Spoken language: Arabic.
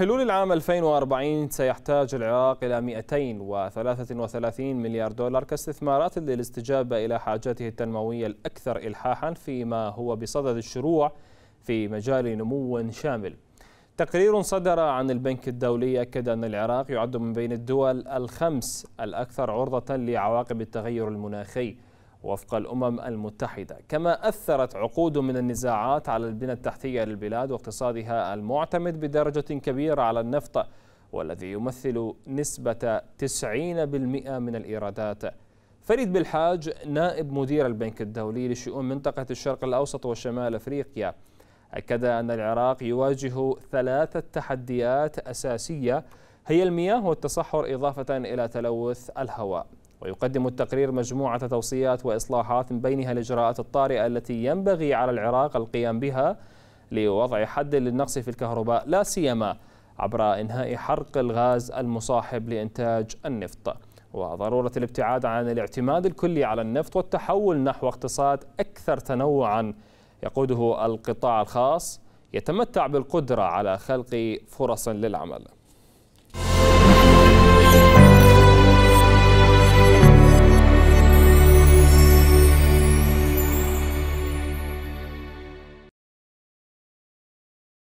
حلول العام 2040 سيحتاج العراق إلى 233 مليار دولار كاستثمارات للاستجابة إلى حاجاته التنموية الأكثر إلحاحا فيما هو بصدد الشروع في مجال نمو شامل تقرير صدر عن البنك الدولي أكد أن العراق يعد من بين الدول الخمس الأكثر عرضة لعواقب التغير المناخي وفق الأمم المتحدة كما أثرت عقود من النزاعات على البنى التحتية للبلاد واقتصادها المعتمد بدرجة كبيرة على النفط والذي يمثل نسبة 90% من الإيرادات فريد بالحاج نائب مدير البنك الدولي لشؤون منطقة الشرق الأوسط وشمال أفريقيا أكد أن العراق يواجه ثلاثة تحديات أساسية هي المياه والتصحر إضافة إلى تلوث الهواء ويقدم التقرير مجموعة توصيات وإصلاحات من بينها الإجراءات الطارئة التي ينبغي على العراق القيام بها لوضع حد للنقص في الكهرباء لا سيما عبر إنهاء حرق الغاز المصاحب لإنتاج النفط وضرورة الابتعاد عن الاعتماد الكلي على النفط والتحول نحو اقتصاد أكثر تنوعا يقوده القطاع الخاص يتمتع بالقدرة على خلق فرص للعمل